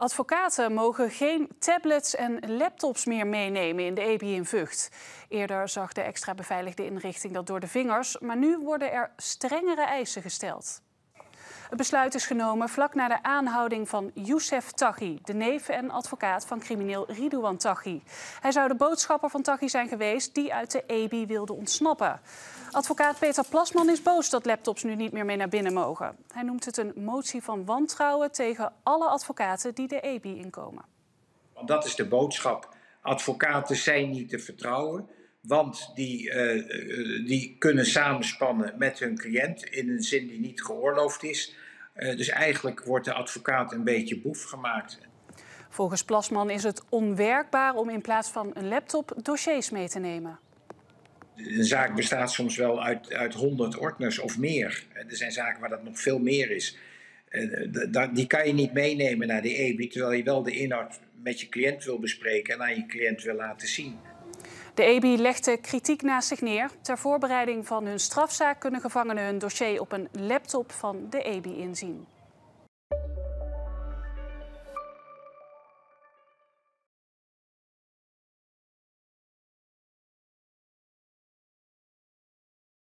Advocaten mogen geen tablets en laptops meer meenemen in de EBI in Vught. Eerder zag de extra beveiligde inrichting dat door de vingers, maar nu worden er strengere eisen gesteld. Het besluit is genomen vlak na de aanhouding van Youssef Taghi, de neef en advocaat van crimineel Ridouan Taghi. Hij zou de boodschapper van Taghi zijn geweest die uit de EBI wilde ontsnappen. Advocaat Peter Plasman is boos dat laptops nu niet meer mee naar binnen mogen. Hij noemt het een motie van wantrouwen tegen alle advocaten die de EBI inkomen. Dat is de boodschap. Advocaten zijn niet te vertrouwen. Want die, eh, eh, die kunnen samenspannen met hun cliënt in een zin die niet geoorloofd is. Eh, dus eigenlijk wordt de advocaat een beetje boef gemaakt. Volgens Plasman is het onwerkbaar om in plaats van een laptop dossiers mee te nemen. Een zaak bestaat soms wel uit, uit 100 ordners of meer. Er zijn zaken waar dat nog veel meer is. die kan je niet meenemen naar de EBI, terwijl je wel de inhoud met je cliënt wil bespreken en aan je cliënt wil laten zien. De EBI legde kritiek naast zich neer. Ter voorbereiding van hun strafzaak kunnen gevangenen hun dossier op een laptop van de EBI inzien.